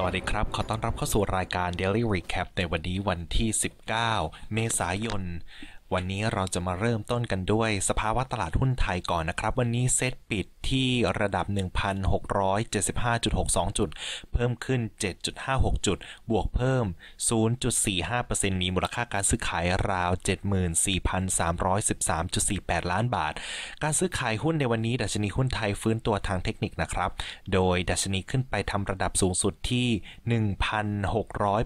สวัสดีครับขอต้อนรับเข้าสู่รายการ Daily Recap ในวันนี้ วันที่ 19 เมษายนวันนี้เราจะมาเริ่มต้นกันด้วยสภาวะตลาดหุ้นไทยก่อนนะครับ วันนี้เซตปิดที่ระดับ 1,675.62 จุดเพิ่มขึ้น 7.56 จุด บวกเพิ่ม 0.45%มีมูลค่าการซื้อขายราว 74,313.48 ล้านบาท การซื้อขายหุ้นในวันนี้ดัชนีหุ้นไทยฟื้นตัวทางเทคนิคนะครับ โดยดัชนีขึ้นไปทำระดับสูงสุดที่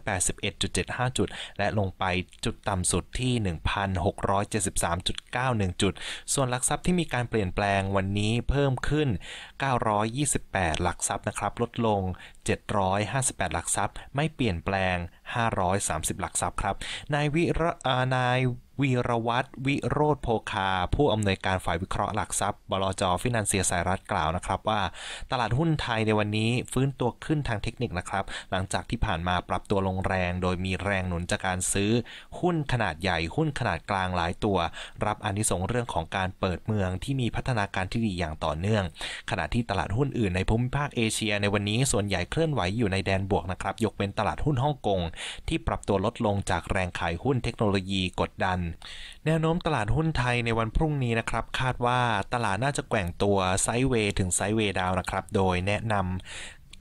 1,681.75 จุด และลงไปจุดต่ำสุดที่ 1 6 673.91จุดส่วนหลักทรัพย์ที่มีการเปลี่ยนแปลงวันนี้เพิ่มขึ้น 928 หลักทรัพย์นะครับลดลง 758หลักทรัพย์ไม่เปลี่ยนแปลง 530 หลักทรัพย์ครับนายวิระนายวีรวัตรวิโรธโพคา ผู้อำนวยการฝ่ายวิเคราะห์หลักทรัพย์ บลจฟินันเซียสายรัฐกล่าวนะครับ ว่า ตลาดหุ้นไทยในวันนี้ฟื้นตัวขึ้นทางเทคนิคนะครับ หลังจากที่ผ่านมาปรับตัวลงแรง โดยมีแรงหนุนจากการซื้อ หุ้นขนาดใหญ่หุ้นขนาดกลางหลายตัว รับอนิสงเรื่องของการเปิดเมืองที่มีพัฒนาการที่ดีอย่างต่อเนื่อง ขณะที่ตลาดหุ้นอื่นในภูมิภาคเอเชีย ในวันนี้ส่วนใหญ่เคลื่อนไหวอยู่ในแดนบวกนะครับยกเว้นตลาดหุ้นฮ่องกงที่ปรับตัวลดลงจากแรงขายหุ้นเทคโนโลยีกดดันแนวโน้มตลาดหุ้นไทยในวันพรุ่งนี้นะครับ คาดว่าตลาดน่าจะแกว่งตัวไซด์เวย์ ถึงไซด์เวย์ดาวนะครับ โดยแนะนำ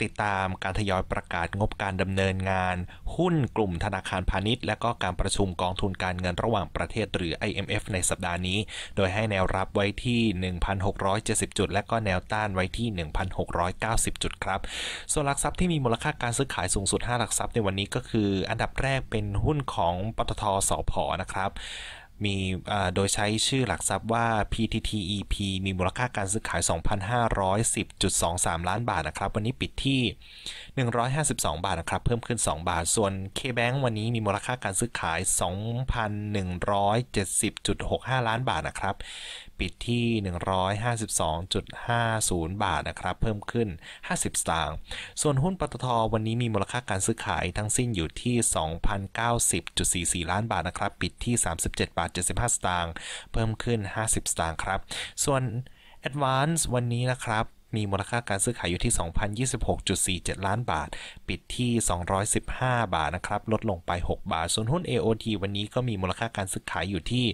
ติดตามการทยอยประกาศงบการดำเนินงาน หุ้นกลุ่มธนาคารพาณิชย์ และก็การประชุมกองทุนการเงินระหว่างประเทศหรือ IMF ในสัปดาห์นี้ โดยให้แนวรับไว้ที่ 1,670 จุด และก็แนวต้านไว้ที่ 1,690 จุดครับส่วนหลักทรัพย์ที่มีมูลค่าการซื้อขายสูงสุด 5 หลักทรัพย์ในวันนี้ก็คืออันดับแรกเป็นหุ้นของปตทสอพอนะครับมีโดยใช้ชื่อหลักทรัพย์ว่า PTTEP มีมูลค่าการซื้อขาย 2,510.23 ล้านบาทนะครับ วันนี้ปิดที่ 152 บาทนะครับ เพิ่มขึ้น 2 บาท ส่วน KBank วันนี้มีมูลค่าการซื้อขาย 2,170.65 ล้านบาทนะครับ ปิดที่ 152.50 บาทนะครับ เพิ่มขึ้น 50สตางค์ส่วนหุ้นปตทวันนี้มีมูลค่าการซื้อขายทั้งสิ้นอยู่ที่2,090.44 ล้านบาทนะครับ ปิดที่ 37บาท75 สตางค์ เพิ่มขึ้น 50 สตางค์ครับ ส่วน Advance วันนี้นะครับ มีมูลค่าการซื้อขายอยู่ที่ 2,026.47 ล้านบาท ปิดที่215บาทนะครับ ลดลงไป 6 บาท ส่วนหุ้น AOT วันนี้ก็มีมูลค่าการซื้อขายอยู่ที่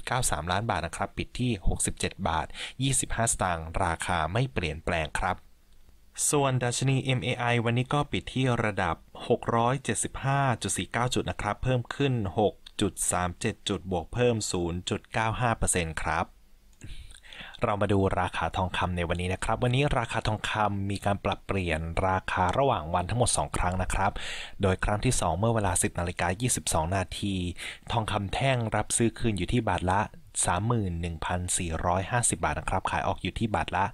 1,897.93 ล้านบาทนะครับ ปิดที่ 67 บาท 25 สตางค์ ราคาไม่เปลี่ยนแปลงครับ ส่วนดัชนี MAI วันนี้ก็ปิดที่ระดับ 675.49 จุดนะครับ เพิ่มขึ้น 6 0.37จุดบวกเพิ่ม0.95%ครับ เรามาดูราคาทองคำในวันนี้นะครับ วันนี้ราคาทองคำมีการปรับเปลี่ยนราคาระหว่างวันทั้งหมด 2 ครั้งนะครับ โดยครั้งที่ 2 เมื่อเวลา 10นาฬิกา22นาทีทองคำแท่งรับซื้อคืนอยู่ที่บาทละ 31,450 บาทนะครับ ขายออกอยู่ที่บาทละ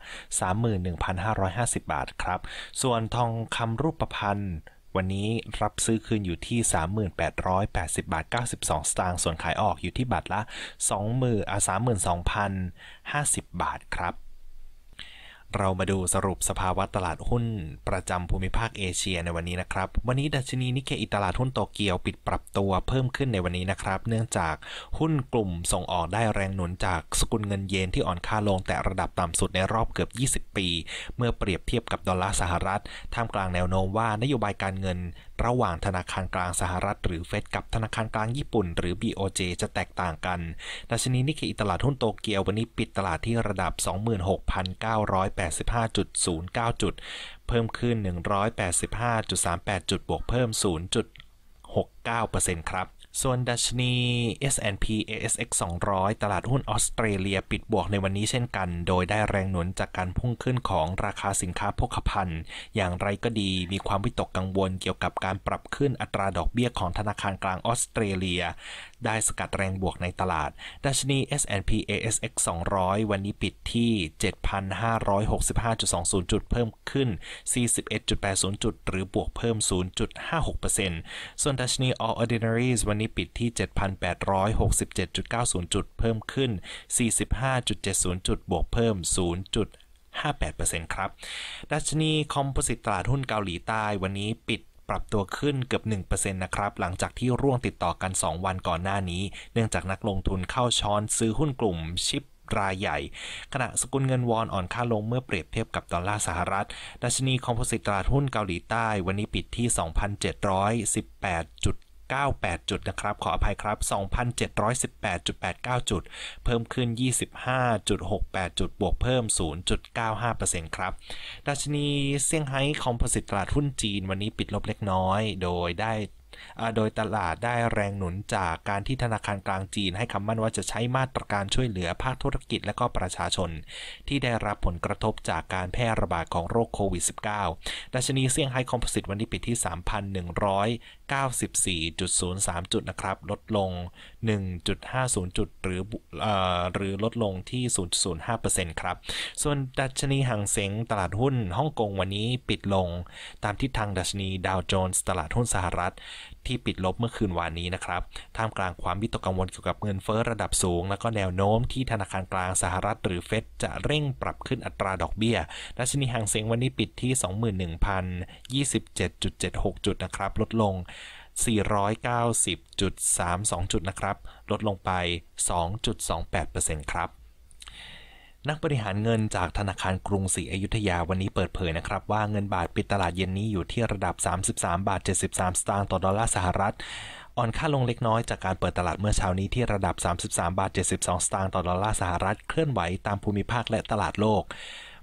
31,550 บาทครับ ส่วนทองคำรูปพรรณวันนี้รับซื้อคืนอยู่ที่ 38,80 บาท 92สตางค์ส่วนขายออกอยู่ที่บาทละ2 0 0 0 0 3 2 0 50 บาทครับเรามาดูสรุปสภาวะตลาดหุ้นประจำภูมิภาคเอเชียในวันนี้นะครับ วันนี้ดัชนีนิเคอิตลาดหุ้นโตเกียวปิดปรับตัวเพิ่มขึ้นในวันนี้นะครับ เนื่องจากหุ้นกลุ่มส่งออกได้แรงหนุนจากสกุลเงินเยนที่อ่อนค่าลงแต่ระดับต่ำสุดในรอบเกือบ 20 ปี เมื่อเปรียบเทียบกับดอลลาร์สหรัฐท่ามกลางแนวโน้มว่านโยบายการเงินระหว่างธนาคารกลางสหรัฐ หรือเฟดกับธนาคารกลางญี่ปุ่นหรือ BOJ จะแตกต่างกัน ดัชนีนิเคอิตลาดหุ้นโตเกียว วันนี้ปิดตลาดที่ระดับ 26,900 185.09จุดเพิ่มขึ้น 185.38จุดบวกเพิ่ม0.69%ครับส่วนดัชนี S&P ASX 200 ตลาดหุ้นออสเตรเลียปิดบวกในวันนี้เช่นกัน โดยได้แรงหนุนจากการพุ่งขึ้นของราคาสินค้าโภคภัณฑ์ อย่างไรก็ดีมีความวิตกกังวลเกี่ยวกับการปรับขึ้นอัตราดอกเบี้ยของธนาคารกลางออสเตรเลียได้สกัดแรงบวกในตลาด ดัชนี S&P ASX 200 วันนี้ปิดที่ 7,565.20 จุดเพิ่มขึ้น 41.80 จุด หรือบวกเพิ่ม 0.56%ส่วนดัชนี All Ordinaries วันนี้ปิดที่ 7,867.90 จุดเพิ่มขึ้น 45.70 จุดบวกเพิ่ม 0.58%ครับ ดัชนีคอมโพสิตตลาดหุ้นเกาหลีใต้วันนี้ปิดปรับตัวขึ้นเกือบ 1%นะครับ หลังจากที่ร่วงติดต่อกัน 2 วันก่อนหน้านี้ เนื่องจากนักลงทุนเข้าช้อนซื้อหุ้นกลุ่มชิปรายใหญ่ ขณะสกุลเงินวอนอ่อนค่าลงเมื่อเปรียบเทียบกับดอลลาร์สหรัฐ ดัชนีคอมโพสิตตลาดหุ้นเกาหลีใต้วันนี้ปิดที่ 2 7 1 8ด2,798จุดนะครับขออภัยครับ 2,718.89 จุด เพิ่มขึ้น 25.68 จุดบวกเพิ่ม 0.95%ครับดัชนีเซี่ยงไฮ้คอมโพสิตตลาดหุ้นจีนวันนี้ปิดลบเล็กน้อย โดยได้โดยตลาดได้แรงหนุนจากการที่ธนาคารกลางจีนให้คำมั่นว่าจะใช้มาตรการช่วยเหลือภาคธุรกิจและก็ประชาชนที่ได้รับผลกระทบจากการแพร่ระบาดของโรคโควิด -19 ดัชนีเซี่ยงไฮ้คอมโพสิตวันนี้ปิดที่94.03 จุดนะครับ ลดลง 1.50 จุดหรือหรือลดลงที่ 0.05%ครับ ส่วนดัชนีห่างเสงตลาดหุ้นฮ่องกงวันนี้ปิดลงตามทิศทางดัชนีดาวโจนส์ตลาดหุ้นสหรัฐที่ปิดลบเมื่อคืนวานนี้นะครับ ท่ามกลางความวิตกกังวลเกี่ยวกับเงินเฟ้อระดับสูง และก็แนวโน้มที่ธนาคารกลางสหรัฐหรือเฟดจะเร่งปรับขึ้นอัตราดอกเบี้ย ดัชนีหางเซีงวันนี้ปิดที่ 21,027.76 จุดนะครับ ลดลง 490.32 จุดนะครับ ลดลงไป 2.28%ครับนักบริหารเงินจากธนาคารกรุงศรีอยุธยาวันนี้เปิดเผยนะครับว่าเงินบาทปิดตลาดเย็นนี้อยู่ที่ระดับ 33บาท73 สตางค์ต่อดอลลาร์สหรัฐอ่อนค่าลงเล็กน้อยจากการเปิดตลาดเมื่อเช้านี้ที่ระดับ 33บาท72 สตางค์ต่อดอลลาร์สหรัฐเคลื่อนไหวตามภูมิภาคและตลาดโลก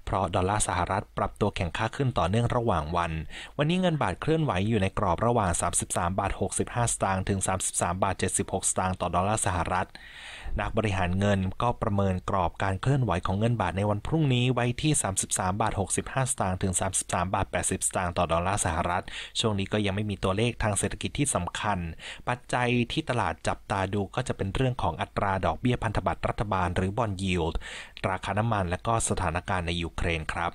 เพราะดอลลาร์สหรัฐปรับตัวแข่งค่าขึ้นต่อเนื่องระหว่างวัน วันนี้เงินบาทเคลื่อนไหวอยู่ในกรอบระหว่าง 33บาท65 สตางค์ถึง 33บาท76 สตางค์ต่อดอลลาร์สหรัฐนักบริหารเงินก็ประเมินกรอบการเคลื่อนไหวของเงินบาทในวันพรุ่งนี้ไว้ที่ 33 บาท 65 สตางค์ ถึง 33 บาท 80 สตางค์ ต่อ ดอลลาร์สหรัฐ ช่วงนี้ก็ยังไม่มีตัวเลขทางเศรษฐกิจที่สำคัญ ปัจจัยที่ตลาดจับตาดูก็จะเป็นเรื่องของอัตราดอกเบี้ยพันธบัตรรัฐบาลหรือบอลยิวราคาน้ำมัน และก็สถานการณ์ในยูเครนครับ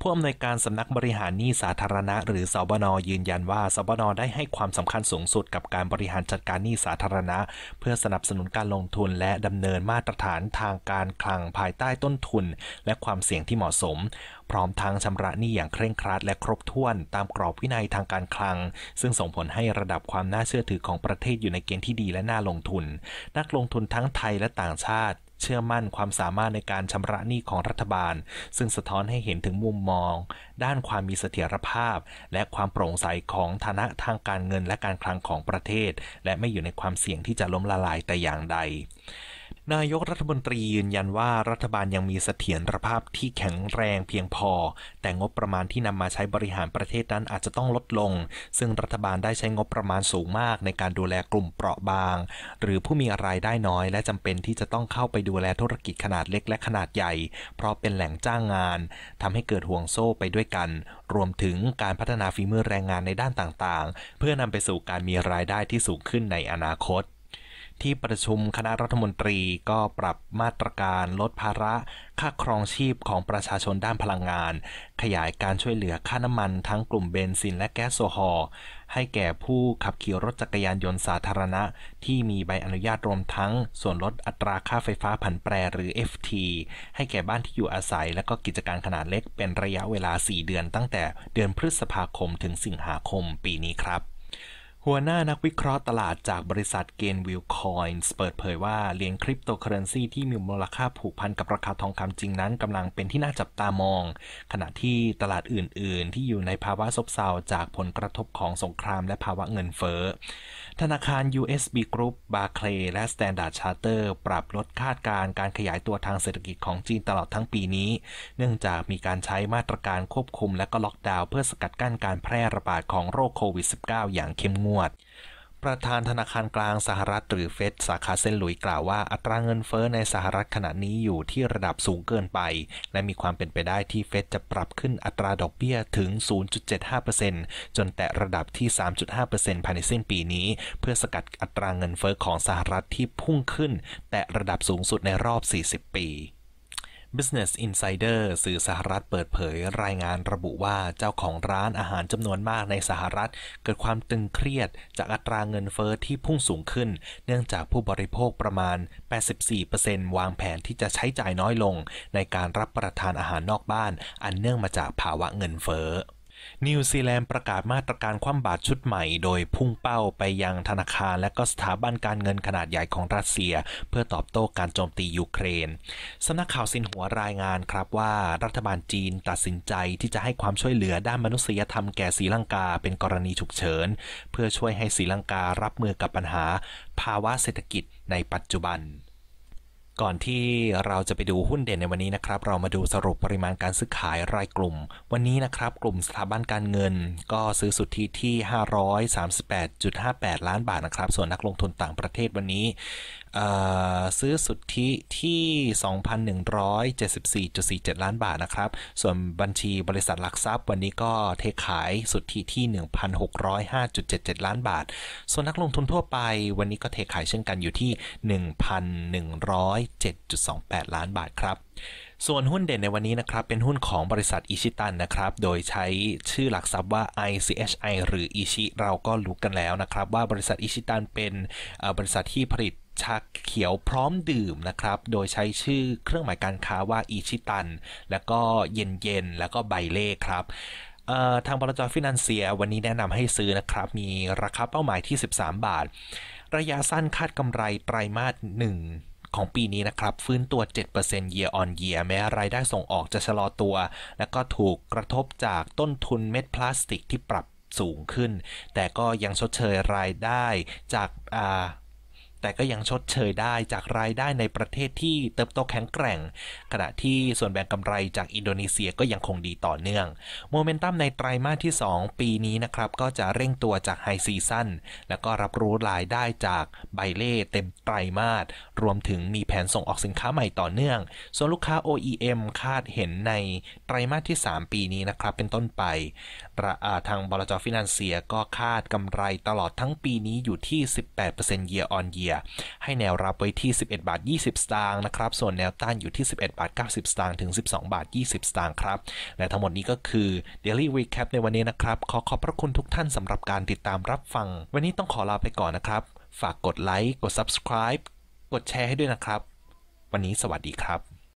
ผู้อำนวยการสำนักบริหารหนี้สาธารณะ หรือสบนยืนยันว่าสบนได้ให้ความสำคัญสูงสุดกับการบริหารจัดการหนี้สาธารณะ เพื่อสนับสนุนการลงทุนและดำเนินมาตรฐานทางการคลัง ภายใต้ต้นทุนและความเสี่ยงที่เหมาะสม พร้อมทั้งชำระหนี้อย่างเคร่งครัดและครบถ้วนตามกรอบวินัยทางการคลัง ซึ่งส่งผลให้ระดับความน่าเชื่อถือของประเทศอยู่ในเกณฑ์ที่ดีและน่าลงทุน นักลงทุนทั้งไทยและต่างชาติเชื่อมั่นความสามารถในการชำระหนี้ของรัฐบาล ซึ่งสะท้อนให้เห็นถึงมุมมอง ด้านความมีเสถียรภาพและความโปร่งใสของฐานะทางการเงินและการคลังของประเทศ และไม่อยู่ในความเสี่ยงที่จะล้มละลายแต่อย่างใดนายกรัฐมนตรียืนยันว่ารัฐบาลยังมีเสถียรภาพที่แข็งแรงเพียงพอ แต่งบประมาณที่นำมาใช้บริหารประเทศนั้นอาจจะต้องลดลง ซึ่งรัฐบาลได้ใช้งบประมาณสูงมากในการดูแลกลุ่มเปราะบาง หรือผู้มีรายได้น้อยและจำเป็นที่จะต้องเข้าไปดูแลธุรกิจขนาดเล็กและขนาดใหญ่ เพราะเป็นแหล่งจ้างงานทำให้เกิดห่วงโซ่ไปด้วยกัน รวมถึงการพัฒนาฝีมือแรงงานในด้านต่างๆ เพื่อนำไปสู่การมีรายได้ที่สูงขึ้นในอนาคตที่ประชุมคณะรัฐมนตรีก็ปรับมาตรการลดภาระ ค่าครองชีพของประชาชนด้านพลังงาน ขยายการช่วยเหลือค่าน้ำมันทั้งกลุ่มเบนซินและแก๊สโซฮอลให้แก่ผู้ขับขี่รถจักรยานยนต์สาธารณะที่มีใบอนุญาตรวมทั้งส่วนลดอัตราค่าไฟฟ้าผันแปรหรือ FT ให้แก่บ้านที่อยู่อาศัยและก็กิจการขนาดเล็ก เป็นระยะเวลา 4 เดือน ตั้งแต่เดือนพฤษภาคมถึงสิงหาคมปีนี้ครับหัวหน้านักวิเคราะห์ตลาดจากบริษัทเกนวิลคอยน์เปิดเผยว่าเหรียญคริปโตเคอเรนซีที่มีมูลค่าผูกพันกับราคาทองคำจริงนั้นกำลังเป็นที่น่าจับตามอง ขณะที่ตลาดอื่นๆ ที่อยู่ในภาวะซบเซาจากผลกระทบของสงครามและภาวะเงินเฟ้อธนาคาร USB Group b a r c l a y และ Standard Charter ปรับลดคาดการการขยายตัวทางเศรษฐกิจของจีนตลอดทั้งปีนี้เนื่องจากมีการใช้มาตรการควบคุมและก็ล็อกดาวน์เพื่อสกัดกั้นการแพร่ระบาดของโรคโควิด -19 อย่างเข้มงวดประธานธนาคารกลางสหรัฐหรือเฟดสาขาเซนหลุยกล่าวว่าอัตราเงินเฟ้อในสหรัฐขณะนี้อยู่ที่ระดับสูงเกินไป และมีความเป็นไปได้ที่เฟดจะปรับขึ้นอัตราดอกเบี้ยถึง 0.75%จนแตะระดับที่ 3.5%ภายในสิ้นปีนี้ เพื่อสกัดอัตราเงินเฟ้อของสหรัฐที่พุ่งขึ้น แตะระดับสูงสุดในรอบ 40 ปี Business Insider สื่อสหรัฐเปิดเผยรายงานระบุว่าเจ้าของร้านอาหารจำนวนมากในสหรัฐ เกิดความตึงเครียดจากอัตราเงินเฟอ้อที่พุ่งสูงขึ้นเนื่องจากผู้บริโภคประมาณ 84%วางแผนที่จะใช้จ่ายน้อยลง ในการรับประทานอาหารนอกบ้าน อันเนื่องมาจากภาวะเงินเฟอ้อนิวซีแลนด์ประกาศมาตรการคว่ำบาตรชุดใหม่โดยพุ่งเป้าไปยังธนาคาร และก็สถาบันการเงินขนาดใหญ่ของรัสเซีย เพื่อตอบโต้การโจมตียูเครน สำนักข่าวสินหัวรายงานครับว่ารัฐบาลจีนตัดสินใจที่จะให้ความช่วยเหลือด้านมนุษยธรรมแก่ศรีลังกาเป็นกรณีฉุกเฉิน เพื่อช่วยให้ศรีลังการับมือกับปัญหา ภาวะเศรษฐกิจในปัจจุบันก่อนที่เราจะไปดูหุ้นเด่นในวันนี้นะครับ เรามาดูสรุปปริมาณการซื้อขายรายกลุ่ม วันนี้นะครับกลุ่มสถาบันการเงิน ก็ซื้อสุทธิที่ 538.58 ล้านบาทนะครับ ส่วนนักลงทุนต่างประเทศวันนี้ซื้อสุทธิที่ 2,174.47 ล้านบาทนะครับ ส่วนบัญชีบริษัทหลักทรัพย์วันนี้ก็เทขายสุทธิที่ 1,605.77ล้านบาท ส่วนนักลงทุนทั่วไป วันนี้ก็เทขายเช่นกันอยู่ที่ 1,107.28 ล้านบาทครับ ส่วนหุ้นเด่นในวันนี้นะครับเป็นหุ้นของบริษัทอิชิตันนะครับ โดยใช้ชื่อหลักทรัพย์ว่า ICHI หรืออิชิ เราก็รู้กันแล้วนะครับว่าบริษัทอิชิตันเป็นบริษัทที่ผลิตชาเขียวพร้อมดื่มนะครับ โดยใช้ชื่อเครื่องหมายการค้าว่าอิชิตัน แล้วก็เย็นเย็นแล้วก็ใบเล่ครับ ทางบริจฟินันเซียวันนี้แนะนำให้ซื้อนะครับ มีราคาเป้าหมายที่ 13 บาท ระยะสั้นคาดกำไร ไตรามาส1ของปีนี้นะครับ ฟื้นตัว 7% year on year แม้ รายได้ส่งออกจะชะลอตัว และก็ถูกกระทบจากต้นทุนเม็ดพลาสติก ที่ปรับสูงขึ้น แต่ก็ยังชดเชยรายได้จากแต่ก็ยังชดเชยได้จากรายได้ในประเทศที่เติบโตแข็งแกร่ง ขณะที่ส่วนแบ่งกำไรจากอินโดนีเซียก็ยังคงดีต่อเนื่องโมเมนตัมในไตรามาสที่ 2 ปีนี้นะครับก็จะเร่งตัวจากไฮซีซั่นแล้วก็รับรู้รายได้จากใบเล่เต็มไตรามาสรวมถึงมีแผนส่งออกสินค้าใหม่ต่อเนื่อง ส่วนลูกค้า OEM คาดเห็นในไตรามาสที่ 3 ปีนี้นะครับเป็นต้นไปาทางบลจฟินันเซียก็คาดกำไรตลอดทั้งปีนี้อยู่ที่ 18% year on year ียให้แนวรับไว้ที่ 11 บาท 20 สตางค์ นะครับ ส่วนแนวต้านอยู่ที่ 11 บาท 90 สตางค์ ถึง 12 บาท 20 สตางค์ ครับ และทั้งหมดนี้ก็คือ Daily Recap ในวันนี้นะครับ ขอขอบพระคุณทุกท่านสำหรับการติดตามรับฟัง วันนี้ต้องขอลาไปก่อนนะครับ ฝากกดไลค์ กด subscribe กดแชร์ให้ด้วยนะครับ วันนี้สวัสดีครับ